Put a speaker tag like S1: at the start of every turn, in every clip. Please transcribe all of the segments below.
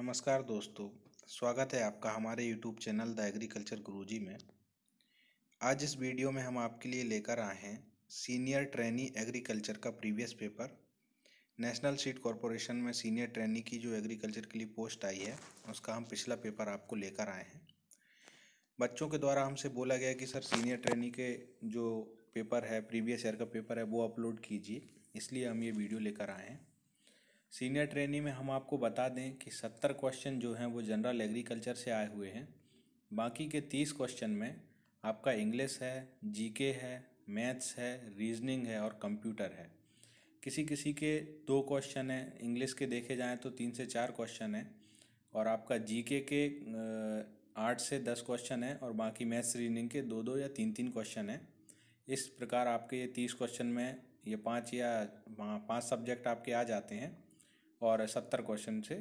S1: नमस्कार दोस्तों स्वागत है आपका हमारे यूट्यूब चैनल द एग्रीकल्चर गुरु में आज इस वीडियो में हम आपके लिए लेकर आए हैं सीनियर ट्रेनी एग्रीकल्चर का previous paper national seed corporation में सीनियर ट्रेनी की जो एग्रीकल्चर के लिए पोस्ट आई है उसका हम पिछला पेपर आपको लेकर आए हैं बच्चों के द्वारा हमसे बोला गया कि सर सीनियर ट्रेनी के जो पेपर है प्रीवियस ईयर का पेपर है वो अपलोड कीजिए इसलिए हम ये वीडियो लेकर आए हैं सीनियर ट्रेनी में हम आपको बता दें कि सत्तर क्वेश्चन जो हैं वो जनरल एग्रीकल्चर से आए हुए हैं बाकी के तीस क्वेश्चन में आपका इंग्लिश है जीके है मैथ्स है रीजनिंग है और कंप्यूटर है किसी किसी के दो क्वेश्चन हैं इंग्लिश के देखे जाएँ तो तीन से चार क्वेश्चन हैं और आपका जीके के आठ से दस क्वेश्चन हैं और बाकी मैथ्स रीजनिंग के दो दो या तीन तीन क्वेश्चन हैं इस प्रकार आपके ये तीस क्वेश्चन में ये पांच या पांच सब्जेक्ट आपके आ जाते हैं और सत्तर क्वेश्चन से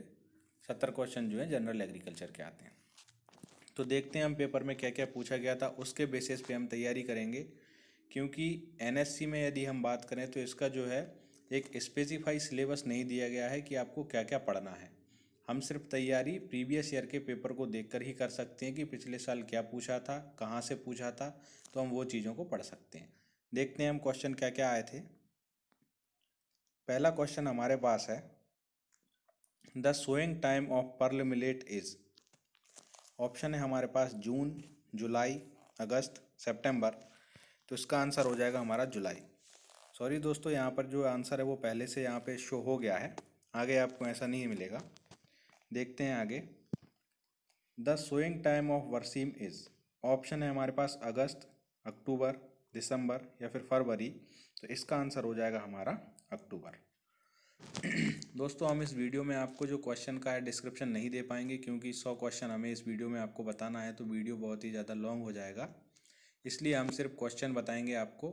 S1: सत्तर क्वेश्चन जो है जनरल एग्रीकल्चर के आते हैं तो देखते हैं हम पेपर में क्या क्या पूछा गया था उसके बेसिस पे हम तैयारी करेंगे क्योंकि एनएससी में यदि हम बात करें तो इसका जो है एक स्पेसिफाई सिलेबस नहीं दिया गया है कि आपको क्या क्या पढ़ना है हम सिर्फ तैयारी प्रीवियस ईयर के पेपर को देख ही कर सकते हैं कि पिछले साल क्या पूछा था कहाँ से पूछा था तो हम वो चीज़ों को पढ़ सकते हैं देखते हैं हम क्वेश्चन क्या क्या आए थे पहला क्वेश्चन हमारे पास है the sowing time of pearl millet is option है हमारे पास जून जुलाई अगस्त सितंबर तो इसका आंसर हो जाएगा हमारा जुलाई सॉरी दोस्तों यहाँ पर जो आंसर है वो पहले से यहाँ पे शो हो गया है आगे आपको ऐसा नहीं मिलेगा देखते हैं आगे the sowing time of berseem is option है हमारे पास अगस्त अक्टूबर दिसंबर या फिर फरवरी तो इसका आंसर हो जाएगा हमारा अक्टूबर दोस्तों हम इस वीडियो में आपको जो क्वेश्चन का है डिस्क्रिप्शन नहीं दे पाएंगे क्योंकि सौ क्वेश्चन हमें इस वीडियो में आपको बताना है तो वीडियो बहुत ही ज़्यादा लॉन्ग हो जाएगा इसलिए हम सिर्फ क्वेश्चन बताएंगे आपको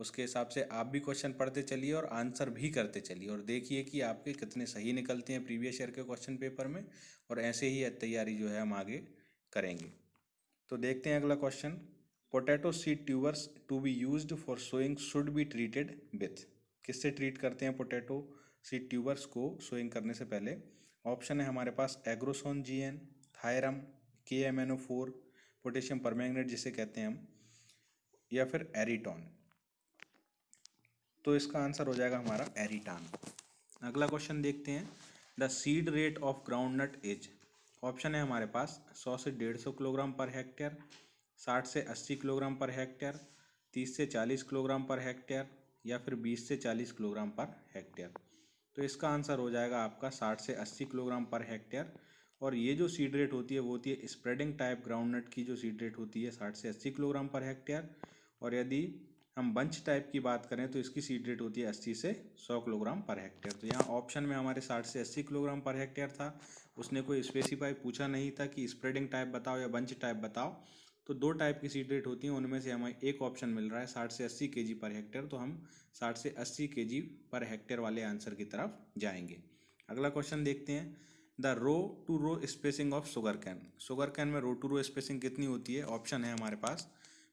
S1: उसके हिसाब से आप भी क्वेश्चन पढ़ते चलिए और आंसर भी करते चलिए और देखिए कि आपके कितने सही निकलते हैं प्रीवियस ईयर के क्वेश्चन पेपर में और ऐसे ही तैयारी जो है हम आगे करेंगे तो देखते हैं अगला question potato seed tubers to be use for sowing should be treated with किससे ट्रीट करते हैं पोटैटो सी ट्यूबर्स को सोइंग करने से पहले ऑप्शन है हमारे पास Agrosan G N thiram K M N O four potassium permanganate जिसे कहते हैं हम या फिर एरीटॉन तो इसका आंसर हो जाएगा हमारा एरीटान अगला क्वेश्चन देखते हैं the seed rate of groundnut is option है हमारे पास सौ से डेढ़ सौ किलोग्राम पर हेक्टेयर साठ से अस्सी किलोग्राम पर हेक्टेयर तीस से चालीस किलोग्राम पर हेक्टेयर या फिर बीस से चालीस किलोग्राम पर हेक्टेयर तो इसका आंसर हो जाएगा आपका साठ से अस्सी किलोग्राम पर हेक्टेयर और ये जो सीड रेट होती है वो होती है स्प्रेडिंग टाइप ग्राउंडनट की जो सीड रेट होती है साठ से अस्सी किलोग्राम पर हेक्टेयर और यदि हम बंच टाइप की बात करें तो इसकी सीड रेट होती है अस्सी से सौ किलोग्राम पर हेक्टेयर तो यहाँ ऑप्शन में हमारे साठ से अस्सी किलोग्राम पर हेक्टेयर था उसने कोई स्पेसिफाई पूछा नहीं था कि स्प्रेडिंग टाइप बताओ या बंच टाइप बताओ तो दो टाइप की सीड रेट होती हैं उनमें से हमें एक ऑप्शन मिल रहा है साठ से अस्सी के जी पर हेक्टेयर तो हम साठ से अस्सी के जी पर हेक्टेयर वाले आंसर की तरफ जाएंगे अगला क्वेश्चन देखते हैं the row to row spacing of sugar sugarcane sugarcane में रो टू रो स्पेसिंग कितनी होती है ऑप्शन है हमारे पास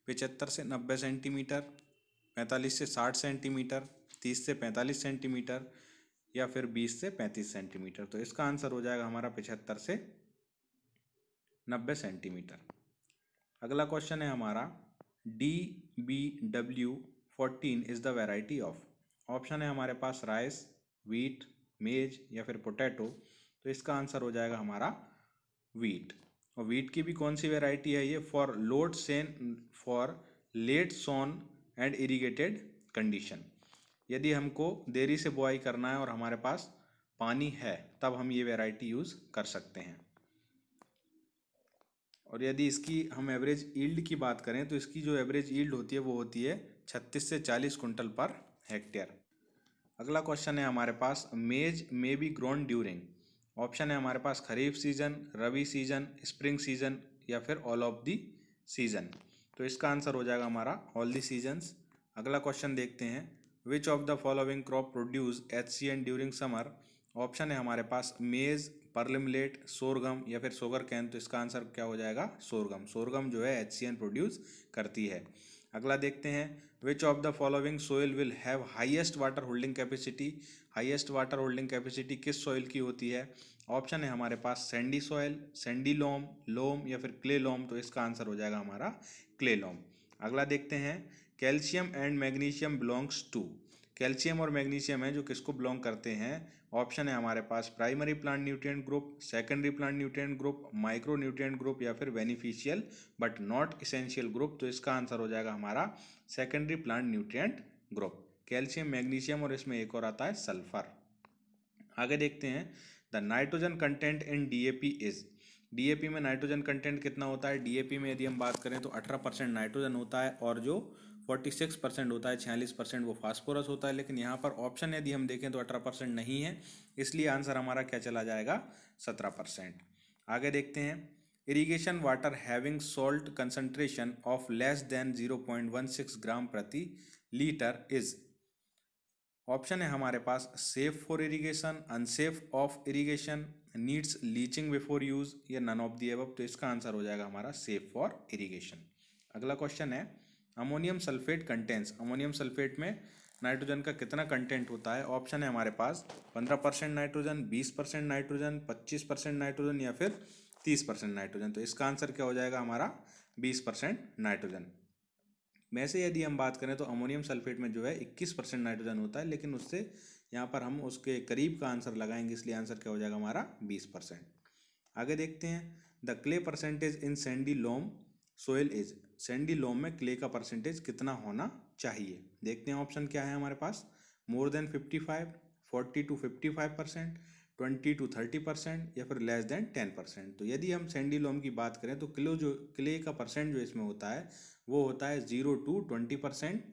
S1: पचहत्तर से नब्बे सेंटीमीटर पैंतालीस से साठ सेंटीमीटर तीस से पैंतालीस सेंटीमीटर या फिर बीस से पैंतीस सेंटीमीटर तो इसका आंसर हो जाएगा हमारा पचहत्तर से नब्बे सेंटीमीटर अगला क्वेश्चन है हमारा D B W fourteen is the variety of option है हमारे पास राइस वीट मेज या फिर पोटैटो तो इसका आंसर हो जाएगा हमारा वीट और वीट की भी कौन सी वेराइटी है ये फॉर लोड सेन for late sown and irrigated condition यदि हमको देरी से बुआई करना है और हमारे पास पानी है तब हम ये वेराइटी यूज़ कर सकते हैं और यदि इसकी हम एवरेज ईल्ड की बात करें तो इसकी जो एवरेज ईल्ड होती है वो होती है छत्तीस से चालीस कुंटल पर हेक्टेयर अगला क्वेश्चन है हमारे पास maize may be grown during option है हमारे पास kharif season rabi season spring season या फिर ऑल ऑफ दी सीजन तो इसका आंसर हो जाएगा हमारा ऑल दी सीजन्स अगला क्वेश्चन देखते हैं which of the following crop produce H C N during summer option है हमारे पास मेज परलिमलेट सोरगम या फिर सोगर कैन तो इसका आंसर क्या हो जाएगा सोरगम सोरगम जो है एच प्रोड्यूस करती है अगला देखते हैं which of the following soil will have highest water holding capacity highest water holding capacity किस सॉइल की होती है ऑप्शन है हमारे पास sandy soil sandy loam loam या फिर क्ले लोम तो इसका आंसर हो जाएगा हमारा क्ले लोम अगला देखते हैं calcium and magnesium belongs to calcium और मैग्नीशियम है जो किसको बिलोंग करते हैं ऑप्शन है हमारे पास primary plant nutrient group secondary plant nutrient group micronutrient group या फिर beneficial but not essential group तो इसका आंसर हो जाएगा हमारा secondary plant nutrient group calcium magnesium और इसमें एक और आता है सल्फर आगे देखते हैं the nitrogen content in D is D में नाइट्रोजन कंटेंट कितना होता है डी में यदि हम बात करें तो अठारह परसेंट नाइट्रोजन होता है और जो 46 परसेंट होता है छियालीस परसेंट वो फास्फोरस होता है लेकिन यहाँ पर ऑप्शन यदि हम देखें तो अठारह परसेंट नहीं है इसलिए आंसर हमारा क्या चला जाएगा सत्रह परसेंट आगे देखते हैं irrigation water having salt concentration of less than six gram प्रति लीटर इज ऑप्शन है हमारे पास safe for irrigation unsafe of irrigation needs leaching before use या नन ऑफ दी तो इसका आंसर हो जाएगा हमारा सेफ फॉर इरीगेशन अगला क्वेश्चन है ammonium sulphate contents ammonium sulphate में नाइट्रोजन का कितना कंटेंट होता है ऑप्शन है हमारे पास पंद्रह परसेंट नाइट्रोजन बीस परसेंट नाइट्रोजन पच्चीस परसेंट नाइट्रोजन या फिर तीस परसेंट नाइट्रोजन तो इसका आंसर क्या हो जाएगा हमारा बीस परसेंट नाइट्रोजन वैसे यदि हम बात करें तो अमोनियम सल्फेट में जो है इक्कीस परसेंट नाइट्रोजन होता है लेकिन उससे यहाँ पर हम उसके करीब का आंसर लगाएंगे इसलिए आंसर क्या हो जाएगा हमारा बीस परसेंट आगे देखते हैं the clay percentage in sandy loam soil is sandy loam में क्ले का परसेंटेज कितना होना चाहिए देखते हैं ऑप्शन क्या है हमारे पास more than fifty five forty to fifty five percent twenty to thirty percent या फिर लेस देन टेन परसेंट तो यदि हम सैंडी लोम की बात करें तो क्लो जो क्ले का परसेंट जो इसमें होता है वो होता है ज़ीरो टू ट्वेंटी परसेंट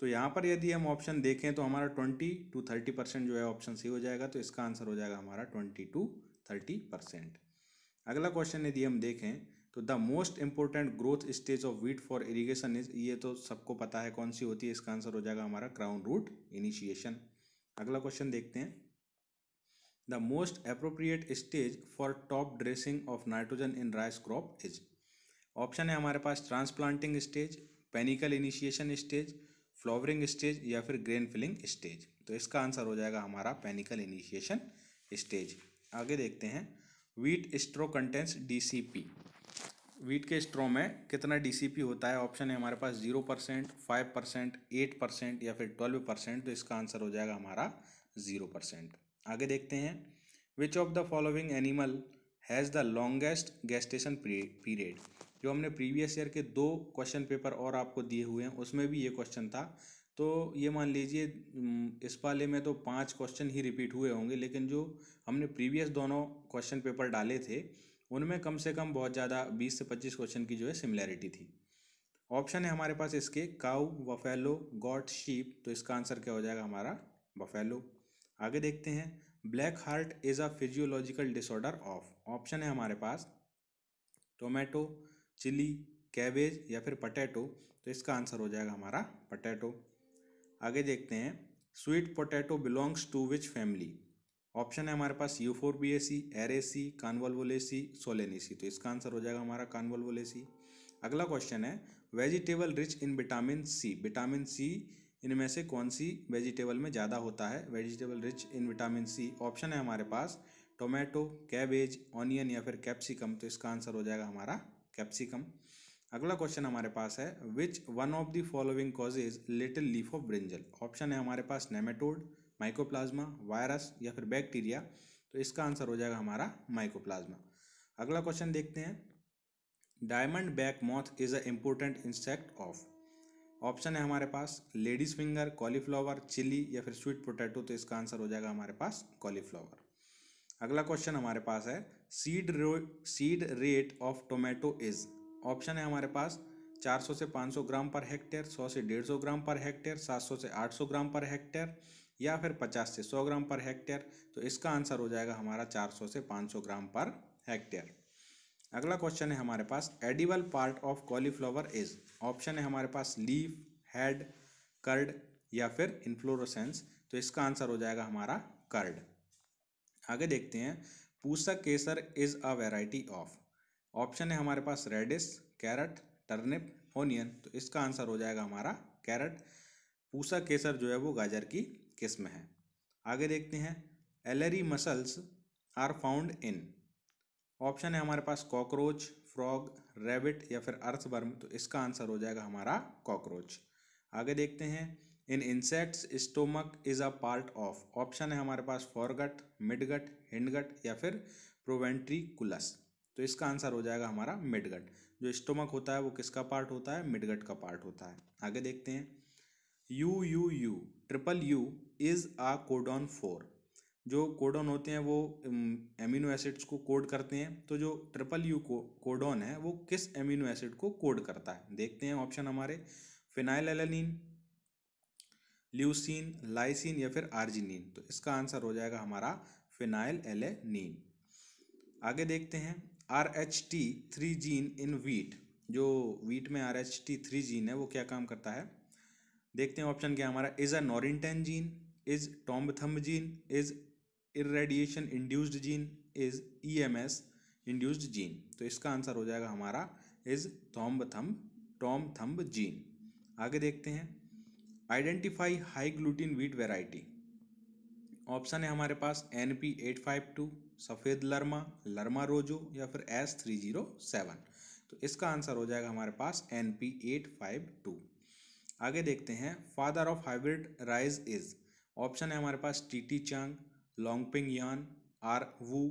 S1: तो यहाँ पर यदि हम ऑप्शन देखें तो हमारा ट्वेंटी टू थर्टी परसेंट जो है ऑप्शन सी हो जाएगा तो इसका आंसर हो जाएगा हमारा ट्वेंटी टू थर्टी परसेंट अगला क्वेश्चन यदि हम देखें तो the most important growth stage of wheat for irrigation is ये तो सबको पता है कौन सी होती है इसका आंसर हो जाएगा हमारा क्राउन रूट इनिशिएशन अगला क्वेश्चन देखते हैं the most appropriate stage for top dressing of nitrogen in rice crop is option है हमारे पास transplanting stage panicle initiation stage flowering stage या फिर ग्रेन फिलिंग स्टेज तो इसका आंसर हो जाएगा हमारा पेनिकल इनिशिएशन स्टेज आगे देखते हैं contents D C P wheat के स्ट्रॉ में कितना डीसीपी होता है ऑप्शन है हमारे पास zero percent five percent eight percent या फिर ट्वेल्व परसेंट तो इसका आंसर हो जाएगा हमारा जीरो परसेंट आगे देखते हैं which of the following animal has the longest gestation period जो हमने प्रीवियस ईयर के दो क्वेश्चन पेपर और आपको दिए हुए हैं उसमें भी ये क्वेश्चन था तो ये मान लीजिए इस वाले में तो पांच क्वेश्चन ही रिपीट हुए होंगे लेकिन जो हमने प्रीवियस दोनों क्वेश्चन पेपर डाले थे उनमें कम से कम बहुत ज़्यादा बीस से पच्चीस क्वेश्चन की जो है सिमिलैरिटी थी ऑप्शन है हमारे पास इसके काउ बफेलो गॉट शीप तो इसका आंसर क्या हो जाएगा हमारा बफेलो आगे देखते हैं black heart is a physiological disorder of option है हमारे पास टोमेटो चिली कैबेज या फिर पटैटो तो इसका आंसर हो जाएगा हमारा पटैटो आगे देखते हैं sweet potato belongs to which family option है हमारे पास यू फोर बी ए सी एर ए सी सी कानवलवोलेसी सी तो इसका आंसर हो जाएगा हमारा सी अगला क्वेश्चन है vegetable rich in vitamin C vitamin C इनमें से कौन सी वेजिटेबल में ज़्यादा होता है vegetable rich in vitamin C option है हमारे पास टोमेटो कैबेज ऑनियन या फिर कैप्सिकम तो इसका आंसर हो जाएगा हमारा कैप्सिकम अगला क्वेश्चन हमारे पास है which one of the following causes little leaf of brinjal option है हमारे पास नेमेटोड माइकोप्लाज्मा वायरस या फिर बैक्टीरिया तो इसका आंसर हो जाएगा हमारा माइकोप्लाज्मा अगला क्वेश्चन देखते हैं diamond back moth is a important insect of option है हमारे पास लेडीज फिंगर कॉलीफ्लावर चिली या फिर स्वीट पोटैटो तो इसका आंसर हो जाएगा हमारे पास कॉलीफ्लावर अगला क्वेश्चन हमारे पास है seed seed rate of tomato is option है हमारे पास 400 से 500 ग्राम पर हेक्टेयर 100 से 150 ग्राम पर हेक्टेयर 700 से 800 ग्राम पर हेक्टेयर या फिर 50 से 100 ग्राम पर हेक्टेयर तो इसका आंसर हो जाएगा हमारा 400 से 500 ग्राम पर हेक्टेयर अगला क्वेश्चन है हमारे पास edible part of cauliflower is option है हमारे पास लीफ हेड कर्ड या फिर इन्फ्लोरोसेंस तो इसका आंसर हो जाएगा हमारा कर्ड आगे देखते हैं Pusa Kesar is a variety of option है हमारे पास रेडिस कैरेट टर्निप ओनियन तो इसका आंसर हो जाएगा हमारा कैरेट पूसा केसर जो है वो गाजर की किस्म है आगे देखते हैं alary muscles are found in option है हमारे पास कॉकरोच फ्रॉग रेबिट या फिर अर्थबर्म तो इसका आंसर हो जाएगा हमारा कॉकरोच आगे देखते हैं in insects stomach is a part of option है हमारे पास फॉरगट मिडगट हिंडगट या फिर प्रोवेंट्री कुलस तो इसका आंसर हो जाएगा हमारा मिडगट जो स्टोमक होता है वो किसका पार्ट होता है मिडगट का पार्ट होता है आगे देखते हैं U U U triple U is a codon for जो कोडॉन होते हैं वो एमिनो एसिड्स को कोड करते हैं तो जो ट्रिपल यू को कोडॉन है वो किस एमिनो एसिड को कोड करता है देखते हैं ऑप्शन हमारे फिनाइल एलानिन ल्यूसिन लाइसिन या फिर आर्जिनिन तो इसका आंसर हो जाएगा हमारा फिनाइल एल आगे देखते हैं R H T three gene in wheat जो वीट में R H T three gene है वो क्या काम करता है देखते हैं ऑप्शन क्या हमारा is a Norin ten gene is gene is radiation induced gene is E M S induced gene तो इसका आंसर हो जाएगा हमारा is thumb thumb Tom Thumb gene आगे देखते हैं identify high gluten wheat variety option है हमारे पास N P eight five two Safed Lerma लर्मा रोजो या फिर एस थ्री जीरो सेवन तो इसका आंसर हो जाएगा हमारे पास N P eight five two आगे देखते हैं father of hybrid rice is option है हमारे पास T T Chang Longping Yuan R Wu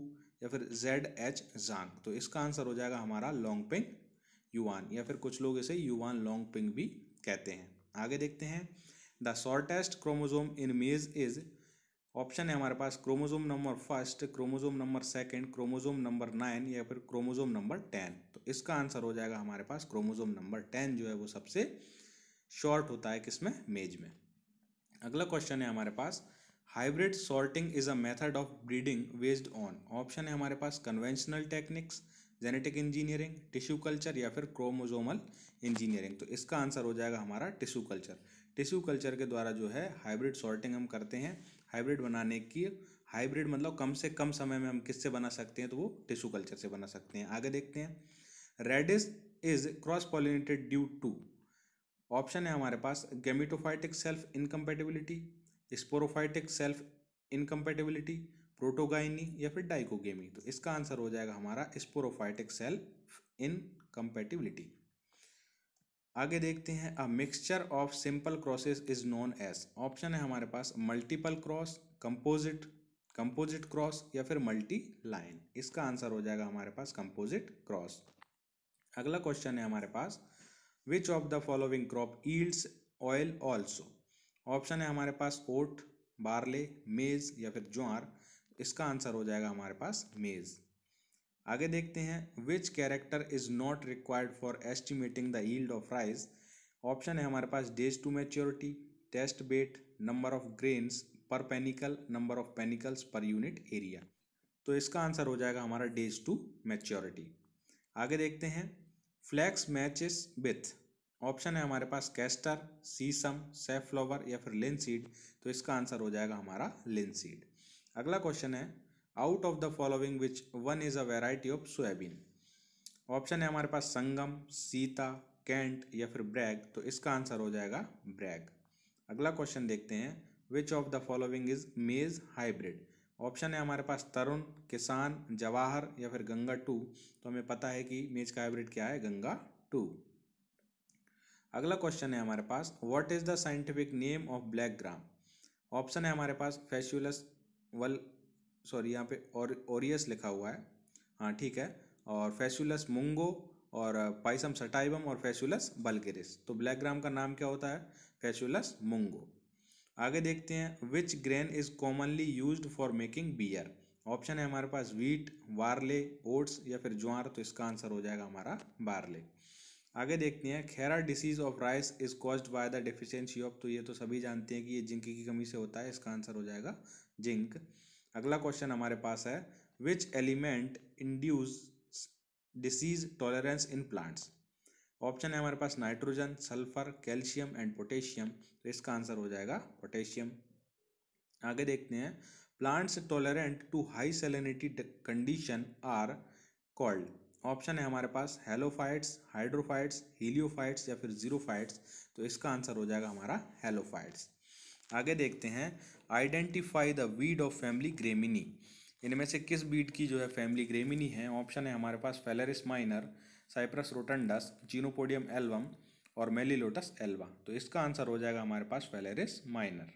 S1: या फिर जेड एच जांग तो इसका आंसर हो जाएगा हमारा लॉन्गपिंग युवान या फिर कुछ लोग इसे युवान लॉन्गपिंग भी कहते हैं आगे देखते हैं द शॉर्टेस्ट क्रोमोजोम इन मेज इज ऑप्शन है हमारे पास chromosome number first chromosome number second chromosome number nine या फिर क्रोमोजोम नंबर टेन तो इसका आंसर हो जाएगा हमारे पास क्रोमोजोम नंबर टेन जो है वो सबसे शॉर्ट होता है किसमें मेज में अगला क्वेश्चन है हमारे पास hybrid sorting is a method of breeding based on option है हमारे पास conventional techniques genetic engineering tissue culture या फिर क्रोमोजोमल इंजीनियरिंग तो इसका आंसर हो जाएगा हमारा टिश्यू कल्चर टिश्यू कल्चर के द्वारा जो है हाइब्रिड सॉर्टिंग हम करते हैं हाइब्रिड बनाने की हाइब्रिड मतलब कम से कम समय में हम किससे बना सकते हैं तो वो टिश्यू कल्चर से बना सकते हैं आगे देखते हैं radish is cross pollinated due to option है हमारे पास gametophytic self incompatibility sporophytic self incompatibility protogyny या फिर डाइकोगेमी तो इसका आंसर हो जाएगा हमारा स्पोरोफाइटिक सेल्फ इनकम्पेटिबिलिटी आगे देखते हैं a mixture of simple crosses is known as option है हमारे पास multiple cross composite composite cross या फिर मल्टी लाइन इसका आंसर हो जाएगा हमारे पास कंपोजिट क्रॉस अगला क्वेश्चन है हमारे पास which of the following crop yields oil also option है हमारे पास ओट बार्ले मेज़ या फिर ज्वार इसका आंसर हो जाएगा हमारे पास मेज़ आगे देखते हैं which character is not required for estimating the yield of rice option है हमारे पास days to maturity test weight number of grains per panicle number of panicles per unit area तो इसका आंसर हो जाएगा हमारा डेज टू मेच्योरिटी आगे देखते हैं फ्लैक्स मैचेस विथ ऑप्शन है हमारे पास कैस्टर सीसम सेफ्लावर या फिर लिनसीड तो इसका आंसर हो जाएगा हमारा लिनसीड अगला क्वेश्चन है out of the following which one is a variety of soybean option है हमारे पास संगम सीता कैंट या फिर ब्रैग तो इसका आंसर हो जाएगा ब्रैग अगला क्वेश्चन देखते हैं which of the following is maize hybrid option है हमारे पास तरुण किसान जवाहर या फिर गंगा टू तो हमें पता है कि मेज का हाइब्रिड क्या है गंगा टू अगला क्वेश्चन है हमारे पास what is the scientific name of black gram option है हमारे पास फेस्यूलस वल सॉरी यहाँ पे और ओरियस लिखा हुआ है हाँ ठीक है और फेस्यूलस मुंगो और पाइसम सटाइबम और फेस्यूलस बल्गेरिस तो ब्लैक ग्राम का नाम क्या होता है फेस्यूलस मुंगो आगे देखते हैं which grain is commonly use for making beer option है हमारे पास व्हीट वारले ओट्स या फिर ज्वार तो इसका आंसर हो जाएगा हमारा बारले आगे देखते हैं khaira disease of rice is caused by the deficiency of तो ये तो सभी जानते हैं कि ये जिंक की कमी से होता है इसका आंसर हो जाएगा जिंक अगला क्वेश्चन हमारे पास है which element induce disease tolerance in plants option है हमारे पास nitrogen sulphur calcium and potassium तो इसका आंसर हो जाएगा पोटेशियम आगे देखते हैं plants tolerant to high salinity condition are called option है हमारे पास हेलोफाइट्स हाइड्रोफाइट्स हीलियोफाइट्स या फिर जीरोफाइट्स तो इसका आंसर हो जाएगा हमारा हेलोफाइट्स आगे देखते हैं identify the weed of family Gramineae इनमें से किस बीड की जो है फैमिली ग्रेमिनी है ऑप्शन है हमारे पास Phalaris minor Cyperus rotundus Chenopodium album और मेली लोटस एल्वा तो इसका आंसर हो जाएगा हमारे पास फेलेरिस माइनर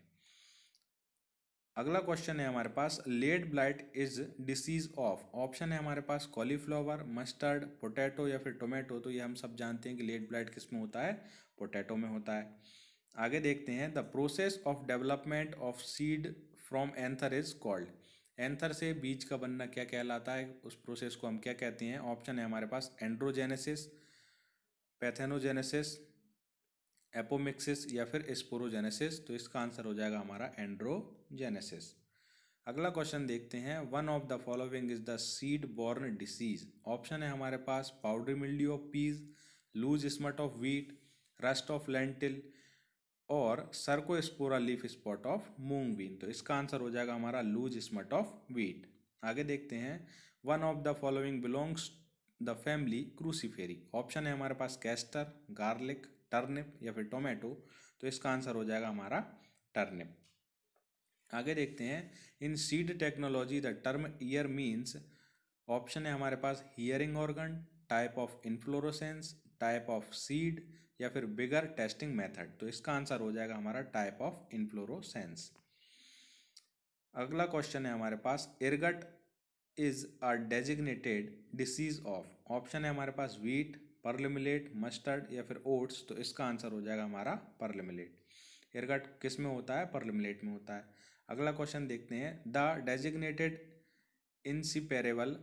S1: अगला क्वेश्चन है हमारे पास late blight is disease of option है हमारे पास कॉलीफ्लावर मस्टर्ड पोटैटो या फिर टोमेटो तो ये हम सब जानते हैं कि लेट ब्लाइट किस में होता है पोटैटो में होता है आगे देखते हैं the process of development of seed from anther is called anther से बीज का बनना क्या कहलाता है उस प्रोसेस को हम क्या कहते हैं ऑप्शन है हमारे पास एंड्रोजेनेसिस पैथेनोजेनेसिस एपोमिक्सिस या फिर स्पोरोजेनेसिस तो इसका आंसर हो जाएगा हमारा एंड्रोजेनेसिस अगला क्वेश्चन देखते हैं one of the following is the seed borne disease option है हमारे पास powder mildew of peas loose smut of wheat rust of lentil और Cercospora leaf spot of moong bean तो इसका आंसर हो जाएगा हमारा लूज स्मट ऑफ वीट आगे देखते हैं one of the following belongs the family Cruciferae option है हमारे पास कैस्टर गार्लिक टर्निप या फिर टोमेटो तो इसका आंसर हो जाएगा हमारा टर्निप आगे देखते हैं in seed technology the term ear means option है हमारे पास hearing organ type of inflorescence type of seed या फिर बिगर टेस्टिंग मेथड तो इसका आंसर हो जाएगा हमारा टाइप ऑफ इन्फ्लोरोसेंस अगला क्वेश्चन है हमारे पास ergot is a designated disease of option है हमारे पास व्हीट परलिमिलेट मस्टर्ड या फिर ओट्स तो इसका आंसर हो जाएगा हमारा परलिमिलेट इर्गट किस में होता है परलिमिलेट में होता है अगला क्वेश्चन देखते हैं the designated inseparable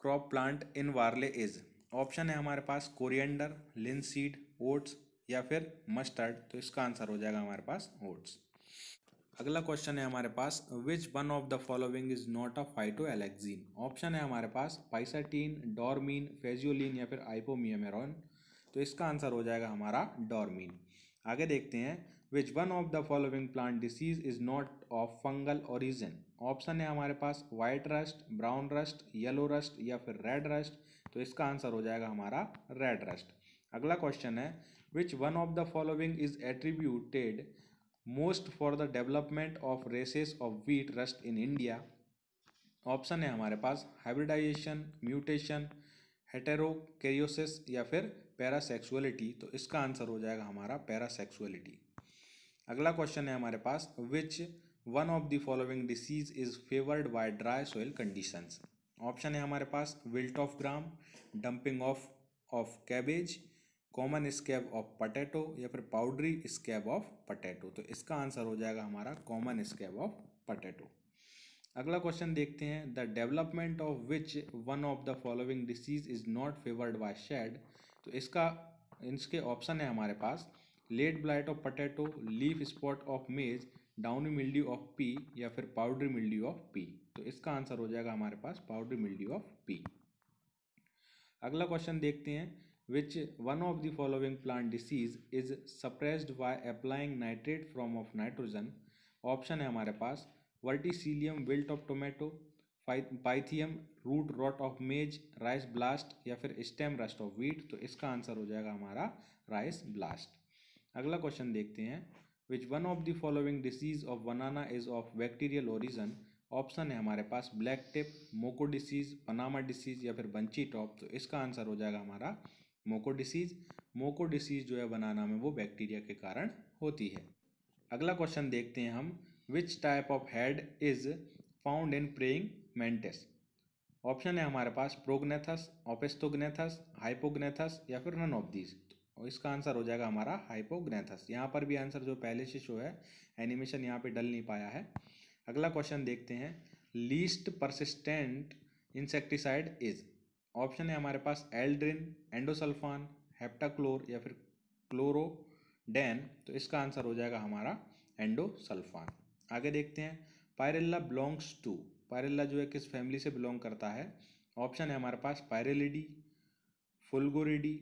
S1: crop plant in barley is option है हमारे पास कोरिएंडर लिनसीड ओट्स या फिर मस्टर्ड तो इसका आंसर हो जाएगा हमारे पास ओट्स अगला क्वेश्चन है हमारे पास which one of the following is not a phytoalexin option है हमारे पास पाइसाटीन डॉर्मीन फेजियोलिन या फिर आइपोमियमेरॉन तो इसका आंसर हो जाएगा हमारा डॉर्मीन आगे देखते हैं which one of the following plant disease is not of fungal origin option है हमारे पास white rust brown rust yellow rust या फिर रेड रस्ट तो इसका आंसर हो जाएगा हमारा रेड रस्ट अगला क्वेश्चन है which one of the following is attributed most for the development of races of wheat rust in India option है हमारे पास हाइब्रिडाइजेशन म्यूटेशन हेटेरोसिस या फिर पैरासेक्सुअलिटी तो इसका आंसर हो जाएगा हमारा पैरासेक्सुअलिटी अगला क्वेश्चन है हमारे पास which one of the following disease is favoured by dry soil conditions option है हमारे पास wilt of gram damping off of cabbage common scab of potato या फिर पाउडरी स्कैब ऑफ पटेटो तो इसका आंसर हो जाएगा हमारा कॉमन स्कैब ऑफ पटेटो अगला क्वेश्चन देखते हैं the development of which one of the following disease is not favoured by shade तो इसका इसके ऑप्शन है हमारे पास late blight of potato leaf spot of maize downy mildew of pea या फिर पाउडरी मिल्ड्यू ऑफ पी तो इसका आंसर हो जाएगा हमारे पास पाउडर मिल्ड्यू ऑफ पी अगला क्वेश्चन देखते हैं which one of the following plant disease is suppressed by applying nitrate from of nitrogen option है हमारे पास Verticillium wilt of tomato Pythium root rot of maize rice blast या फिर stem rust of wheat तो इसका answer हो जाएगा हमारा राइस ब्लास्ट अगला क्वेश्चन देखते हैं which one of the following disease of banana is of bacterial origin option है हमारे पास black tip moko disease Panama disease या फिर बंची टॉप तो इसका आंसर हो जाएगा हमारा मोको डिसीज़ मोको डिसीज़ जो है बनाना में वो बैक्टीरिया के कारण होती है अगला क्वेश्चन देखते हैं हम which type of head is found in praying mantis option है हमारे पास प्रोग्नेथस ऑपेस्टोग्नेथस हाइपोग्नेथस या फिर नन ऑफ दीज और इसका आंसर हो जाएगा हमारा हाइपोग्नेथस यहाँ पर भी आंसर जो पहले से शो है एनिमेशन यहाँ पे डल नहीं पाया है अगला क्वेश्चन देखते हैं least persistent insecticide is option है हमारे पास एल्ड्रिन एंडोसल्फान हेप्टाक्लोर या फिर क्लोरोडेन तो इसका आंसर हो जाएगा हमारा एंडोसल्फान आगे देखते हैं पायरेला बिलोंग्स टू पायरेला जो है किस फैमिली से बिलोंग करता है ऑप्शन है हमारे पास पायरेलिडी फुलगोरेडी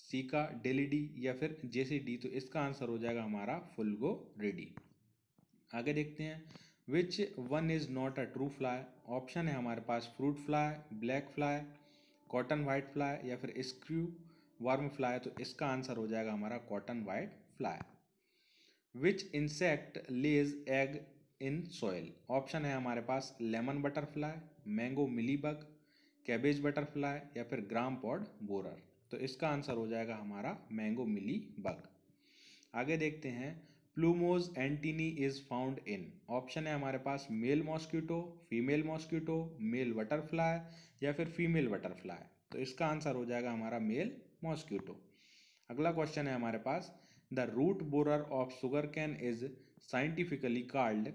S1: सीका डेलीडी या फिर जेसीडी तो इसका आंसर हो जाएगा हमारा फुलगोरिडी आगे देखते हैं which one is not a true fly option है हमारे पास fruit fly black fly cotton white fly या फिर स्क्रू वर्म फ्लाई तो इसका आंसर हो जाएगा हमारा cotton white fly which insect lays egg in soil option है हमारे पास lemon butterfly mango mealybug cabbage butterfly या फिर ग्राम पॉड बोरर तो इसका आंसर हो जाएगा हमारा मैंगो मिली बग आगे देखते हैं plumose antennae is found in option है हमारे पास male mosquito female mosquito male butterfly या फिर फीमेल बटरफ्लाई तो इसका आंसर हो जाएगा हमारा मेल मॉस्क्यूटो अगला क्वेश्चन है हमारे पास the root borer of sugar cane is scientifically called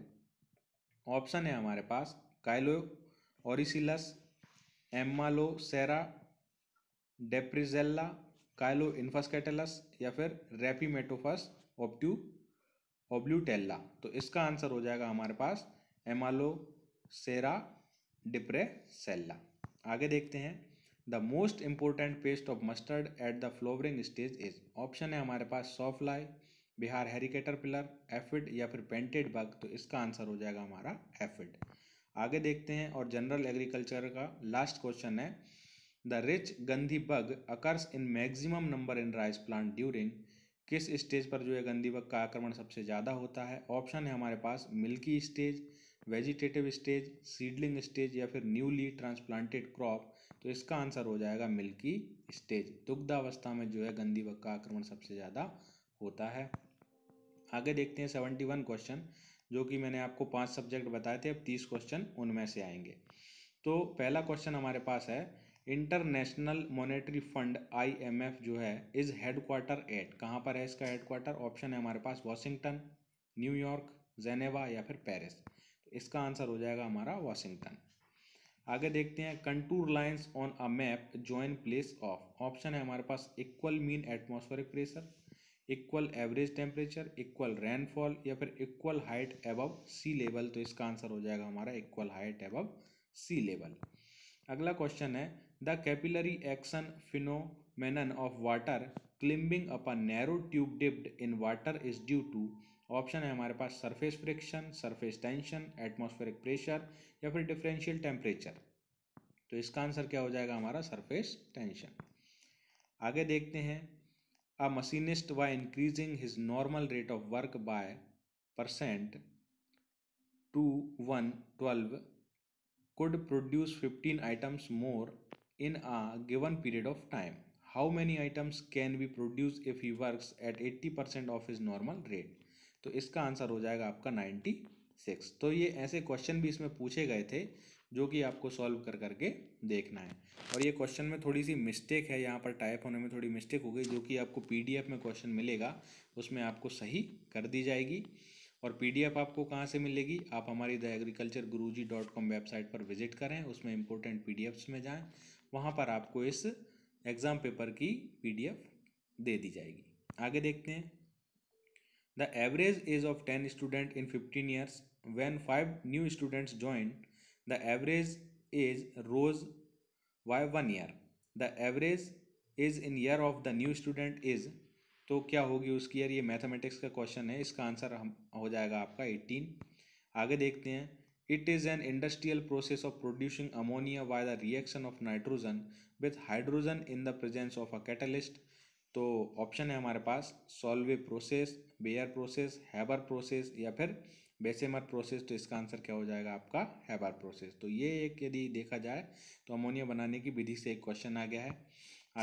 S1: option है हमारे पास काइलो ऑरिसिलस एम्मालो सेरा डेप्रिजेल्ला काइलो इन्फस्केटेलस या फिर रेपीमेटोफस ऑप्ट्यू टेल्ला तो इसका आंसर हो जाएगा हमारे पास एमालो सेरा डिप्रेसेल्ला आगे देखते हैं the most important pest of mustard at the flowering stage is option है हमारे पास sawfly Bihar hairy caterpillar aphid या फिर पेंटेड बग तो इसका आंसर हो जाएगा हमारा एफिड आगे देखते हैं और जनरल एग्रीकल्चर का लास्ट क्वेश्चन है the rice gundhi bug occurs in maximum number in rice plant during किस स्टेज पर जो है गंदी बग का आक्रमण सबसे ज़्यादा होता है ऑप्शन है हमारे पास milky stage vegetative stage seedling stage या फिर न्यूली ट्रांसप्लांटेड क्रॉप तो इसका आंसर हो जाएगा मिल्की स्टेज दुग्धावस्था में जो है गंदी बग का आक्रमण सबसे ज़्यादा होता है आगे देखते हैं सेवेंटी वन क्वेश्चन जो कि मैंने आपको पांच सब्जेक्ट बताए थे अब तीस क्वेश्चन उनमें से आएंगे तो पहला क्वेश्चन हमारे पास है इंटरनेशनल मॉनेटरी फंड आईएमएफ जो है इज़ हेडक्वार्टर एट कहाँ पर है इसका हेडक्वार्टर ऑप्शन है हमारे पास वॉशिंगटन न्यूयॉर्क जेनेवा या फिर पेरिस तो इसका आंसर हो जाएगा हमारा वॉशिंगटन आगे देखते हैं contour lines on a map join place of option है हमारे पास equal mean atmospheric pressure equal average temperature equal rainfall या फिर equal height above sea level तो इसका आंसर हो जाएगा हमारा equal height above sea level अगला क्वेश्चन है the capillary action phenomenon of water climbing up a narrow tube dipped in water is due option है हमारे पास surface friction surface tension atmospheric pressure या फिर डिफरेंशियल टेम्परेचर तो इसका answer क्या हो जाएगा हमारा सरफेस टेंशन आगे देखते हैं a machinist by increasing his normal rate of work by percent to one twelve could produce fifteen items more in a given period of time. How many items can be produced if he works at 80% of his normal rate? तो इसका answer हो जाएगा आपका 96 तो ये ऐसे question भी इसमें पूछे गए थे जो कि आपको सॉल्व कर करके देखना है और ये क्वेश्चन में थोड़ी सी मिस्टेक है यहाँ पर टाइप होने में थोड़ी मिस्टेक हो गई जो कि आपको पीडीएफ में क्वेश्चन मिलेगा उसमें आपको सही कर दी जाएगी और पीडीएफ आपको कहाँ से मिलेगी आप हमारी the agriculture Guru ji dot com website पर विजिट करें उसमें इंपॉर्टेंट पी डी एफ्स में जाएँ वहाँ पर आपको इस एग्ज़ाम पेपर की पीडीएफ दे दी जाएगी आगे देखते हैं the average age of ten student in fifteen years when five new students join the average age rose by one year the average is in year of the new student is तो क्या होगी उसकी year ये mathematics का question है इसका answer हम हो जाएगा आपका एटीन आगे देखते हैं It is an industrial process of producing ammonia by the reaction of nitrogen with hydrogen in the presence of a catalyst. तो ऑप्शन है हमारे पास Solvay process Bayer process Haber process या फिर बेसेमर प्रोसेस तो इसका आंसर क्या हो जाएगा आपका हैबर प्रोसेस तो ये एक यदि देखा जाए तो अमोनिया बनाने की विधि से एक क्वेश्चन आ गया है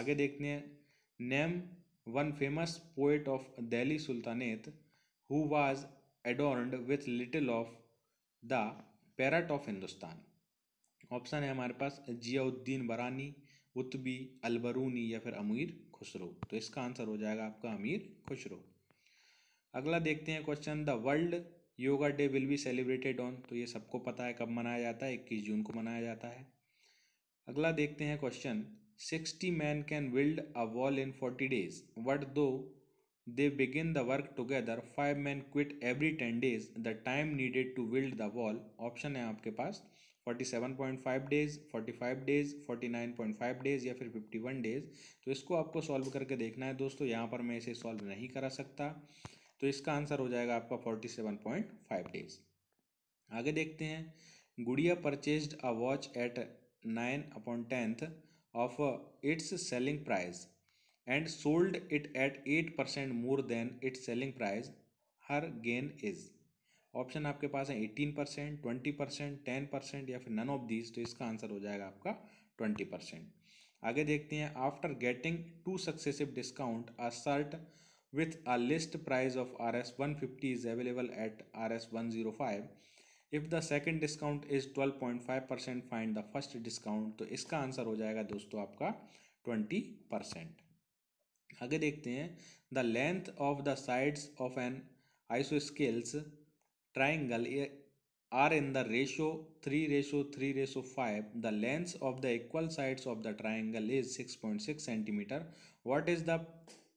S1: आगे देखते हैं name one famous poet of Delhi sultanate who was adorned with little of the parrot of Hindustan option है हमारे पास जियाउद्दीन बरानी उत्बी अलबरूनी या फिर अमीर खुसरो तो इसका आंसर हो जाएगा आपका अमीर खुसरो अगला देखते हैं question the world yoga day will be celebrated on तो ये सबको पता है कब मनाया जाता है इक्कीस जून को मनाया जाता है अगला देखते हैं question sixty men can build a wall in forty days but though they begin the work together five men quit every ten days the time needed to build the wall option है आपके पास forty seven point five days forty five days forty nine point five days या फिर fifty one days तो इसको आपको solve करके देखना है दोस्तों यहाँ पर मैं इसे सॉल्व नहीं करा सकता तो इसका आंसर हो जाएगा आपका forty seven point five days आगे देखते हैं Gudiya purchase a watch at nine upon tenth of its selling price and sold it at eight percent more than it selling price her gain is option आपके पास है eighteen percent twenty percent ten percent या फिर none of these तो इसका answer हो जाएगा आपका ट्वेंटी परसेंट आगे देखते हैं after getting two successive discount a shirt with a list price of R S one fifty is available at R S one zero five if the second discount is twelve point five percent find the first discount तो इसका answer हो जाएगा दोस्तों आपका twenty percent आगे देखते हैं the length of the sides of an isosceles triangle are in the ratio three ratio three ratio five the length of the equal sides of the triangle is six point six centimetre what is the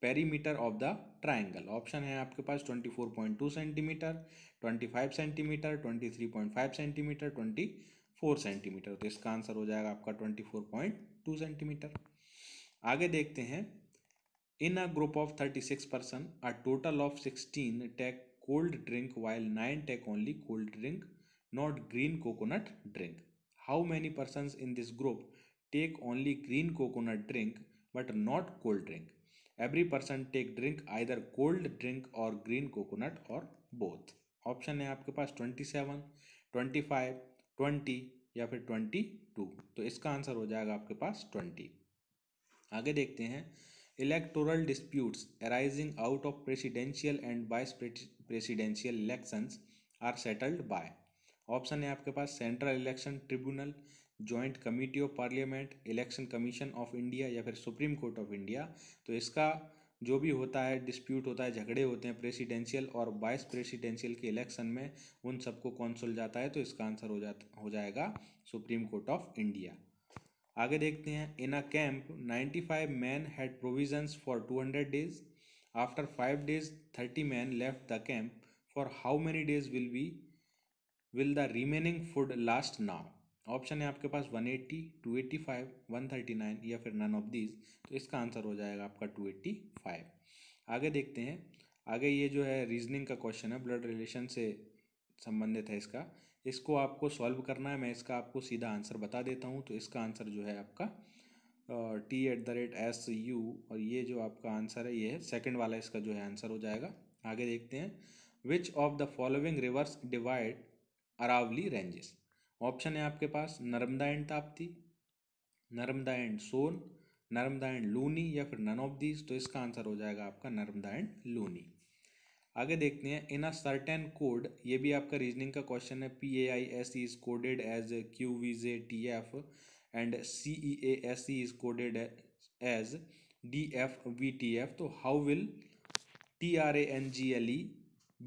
S1: perimeter of the triangle option है आपके पास twenty four point two centimetre twenty five centimetre twenty three point five centimetre twenty four centimetre तो इसका answer हो जाएगा आपका twenty four point two centimetre आगे देखते हैं In a group of 36 person, a total of 16 take cold drink while 9 take only cold drink, not green coconut drink. How many persons in this group take only green coconut drink but not cold drink? Every person take drink either cold drink or green coconut or both. Option है आपके पास twenty seven twenty five twenty या फिर twenty two तो इसका answer हो जाएगा आपके पास ट्वेंटी आगे देखते हैं electoral disputes arising out of presidential and vice presidential elections are settled by option है आपके पास central election tribunal joint committee of parliament election commission of India या फिर सुप्रीम कोर्ट ऑफ इंडिया तो इसका जो भी होता है डिस्प्यूट होता है झगड़े होते हैं प्रेसिडेंशियल और वाइस प्रेसिडेंशियल के इलेक्शन में उन सबको कौन जाता है तो इसका आंसर हो जाता हो जाएगा सुप्रीम कोर्ट ऑफ इंडिया आगे देखते हैं in a camp five men had provisions for hundred days after five days thirty men left the camp for how many days will be will the remaining food last now option है आपके पास one eighty eighty two five one thirty nine या फिर none of these तो इसका answer हो जाएगा आपका टू एट्टी फाइव आगे देखते हैं आगे ये जो है रीजनिंग का क्वेश्चन है ब्लड रिलेशन से संबंधित है इसका इसको आपको सॉल्व करना है मैं इसका आपको सीधा आंसर बता देता हूँ तो इसका आंसर जो है आपका T at the rate S U और ये जो आपका आंसर है ये है सेकेंड वाला इसका जो है आंसर हो जाएगा आगे देखते हैं which of the following rivers divide Aravalli ranges option है आपके पास Narmada and Tapti Narmada and Son Narmada and Luni या फिर नन ऑफ दीज तो इसका आंसर हो जाएगा आपका नर्मदा एंड लूनी आगे देखते हैं इन अ सर्टेन कोड ये भी आपका रीजनिंग का क्वेश्चन है P A I S E is coded as Q V J T F and C E A S E is coded as D F V T F तो how will T R A N G L E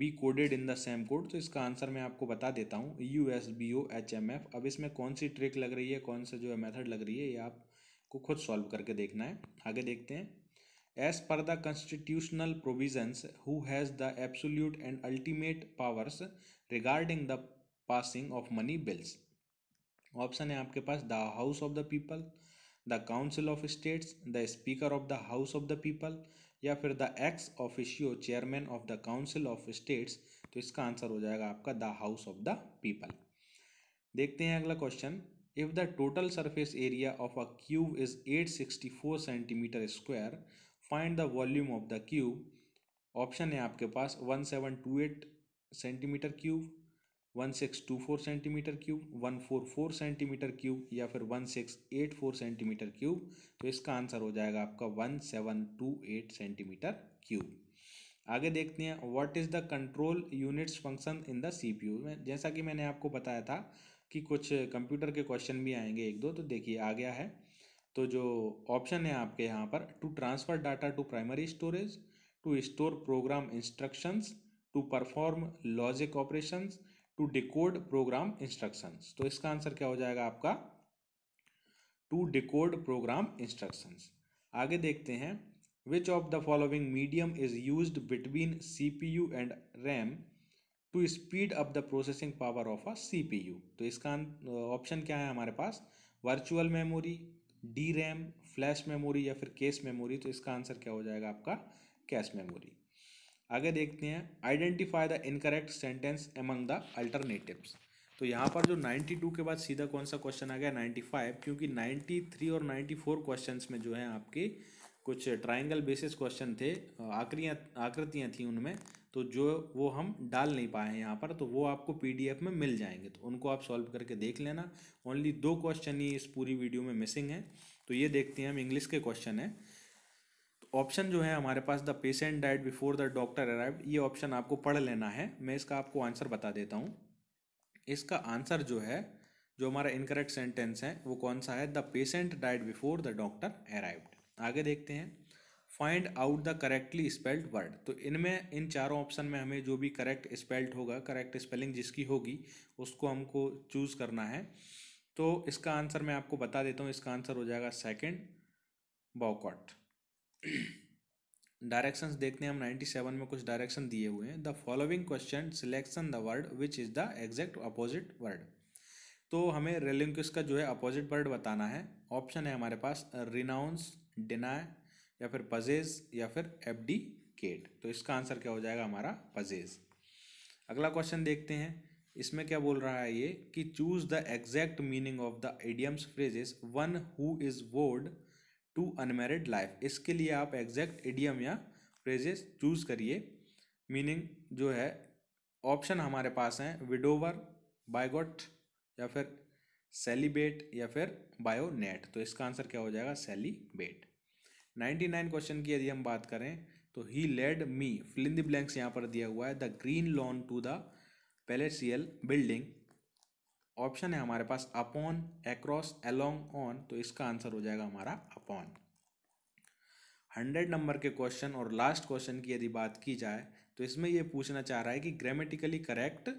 S1: be coded in the same code तो इसका answer मैं आपको बता देता हूँ U S B O H M F अब इसमें कौन सी ट्रिक लग रही है कौन सा जो है मेथड लग रही है ये आपको खुद सॉल्व करके देखना है आगे देखते हैं As per the constitutional provisions, who has the absolute and ultimate powers regarding the passing of money bills? Option है आपके पास the house of the people the council of states the speaker of the house of the people या फिर the ex officio chairman of the council of states तो इसका answer हो जाएगा आपका the house of the people देखते हैं अगला question if the total surface area of a cube is 864 centimetre square find the volume of the cube option है आपके पास one seven two eight centimetre cube one six two four centimetre cube one four four centimetre cube या फिर one six eight four centimetre cube तो इसका answer हो जाएगा आपका one seven two eight centimetre cube आगे देखते हैं what is the control unit's function in the C P U में जैसा कि मैंने आपको बताया था कि कुछ कंप्यूटर के क्वेश्चन भी आएंगे एक दो तो देखिए आ गया है तो जो ऑप्शन है आपके यहाँ पर to transfer data to primary storage to store program instructions to perform logic operations to decode program instructions तो इसका आंसर क्या हो जाएगा आपका टू डिकोड प्रोग्राम इंस्ट्रक्शंस आगे देखते हैं which of the following medium is use between C P U and RAM to speed up the processing power of a C P U तो इसका ऑप्शन क्या है हमारे पास virtual memory D RAM flash memory या फिर case memory तो इसका आंसर क्या हो जाएगा आपका कैश मेमोरी आगे देखते हैं identify the incorrect sentence among the alternatives तो यहाँ पर जो 92 के बाद सीधा कौन सा क्वेश्चन आ गया 95 क्योंकि 93 और 94 क्वेश्चंस में जो है आपके कुछ ट्राइंगल बेसिस क्वेश्चन थे आकृतियाँ आकृतियाँ थी उनमें तो जो वो हम डाल नहीं पाए हैं यहाँ पर तो वो आपको पीडीएफ में मिल जाएंगे तो उनको आप सॉल्व करके देख लेना ओनली दो क्वेश्चन ही इस पूरी वीडियो में मिसिंग है तो ये देखते हैं हम इंग्लिश के क्वेश्चन है ऑप्शन जो है हमारे पास the patient died before the doctor arrive ये ऑप्शन आपको पढ़ लेना है मैं इसका आपको आंसर बता देता हूँ इसका आंसर जो है जो हमारा इनकरेक्ट सेंटेंस है वो कौन सा है the patient died before the doctor arrived आगे देखते हैं find out the correctly spelled word तो इनमें इन चारों ऑप्शन में हमें जो भी करेक्ट स्पेल्ड होगा करेक्ट स्पेलिंग जिसकी होगी उसको हमको चूज़ करना है तो इसका आंसर मैं आपको बता देता हूँ इसका आंसर हो जाएगा सेकेंड बॉकॉट डायरेक्शंस देखते हैं हम नाइन्टी सेवन में कुछ डायरेक्शन दिए हुए हैं the following question selection the word which is the exact opposite word तो हमें रेलिंग का जो है अपोजिट वर्ड बताना है ऑप्शन है हमारे पास रिनाउंस डिनाय या फिर पजेज या फिर एफ डी केट तो इसका आंसर क्या हो जाएगा हमारा पजेज अगला क्वेश्चन देखते हैं इसमें क्या बोल रहा है ये कि choose the exact meaning of the idioms phrases one who is vowed to unmarried life इसके लिए आप एग्जैक्ट एडियम या फ्रेजेस चूज करिए मीनिंग जो है ऑप्शन हमारे पास हैं विडोवर बायगोट या फिर सेलिबेट या फिर बायोनेट तो इसका आंसर क्या हो जाएगा सेलिबेट नाइन्टी नाइन क्वेश्चन की यदि हम बात करें तो he led me fill in the blanks यहाँ पर दिया हुआ है the green lawn to the palatial building option है हमारे पास अपॉन एक्रॉस एलोंग ऑन तो इसका आंसर हो जाएगा हमारा अपॉन हंड्रेड नंबर के क्वेश्चन और लास्ट क्वेश्चन की यदि बात की जाए तो इसमें यह पूछना चाह रहा है कि ग्रामेटिकली करेक्ट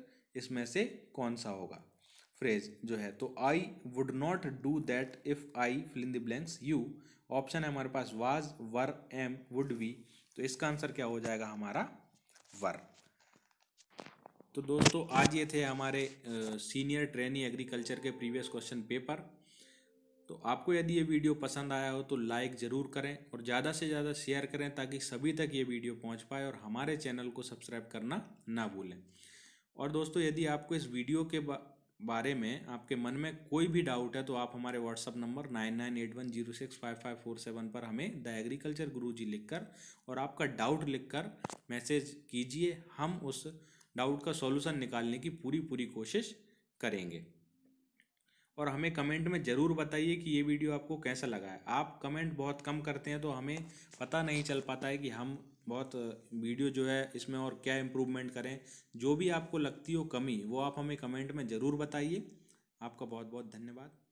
S1: इसमें से कौन सा होगा फ्रेज जो है तो I would not do that if I fill in the blanks you option है हमारे पास was were am would we तो इसका आंसर क्या हो जाएगा हमारा वर तो दोस्तों आज ये थे हमारे सीनियर ट्रेनी एग्रीकल्चर के प्रीवियस क्वेश्चन पेपर तो आपको यदि ये वीडियो पसंद आया हो तो लाइक ज़रूर करें और ज़्यादा से ज़्यादा शेयर करें ताकि सभी तक ये वीडियो पहुंच पाए और हमारे चैनल को सब्सक्राइब करना ना भूलें और दोस्तों यदि आपको इस वीडियो के बारे में आपके मन में कोई भी डाउट है तो आप हमारे WhatsApp number nine nine eight one zero six five five four seven पर हमें द एग्रीकल्चर गुरु जी लिखकर और आपका डाउट कर मैसेज कीजिए हम उस डाउट का सॉल्यूशन निकालने की पूरी पूरी कोशिश करेंगे और हमें कमेंट में ज़रूर बताइए कि ये वीडियो आपको कैसा लगा है आप कमेंट बहुत कम करते हैं तो हमें पता नहीं चल पाता है कि हम बहुत वीडियो जो है इसमें और क्या इम्प्रूवमेंट करें जो भी आपको लगती हो कमी वो आप हमें कमेंट में ज़रूर बताइए आपका बहुत बहुत धन्यवाद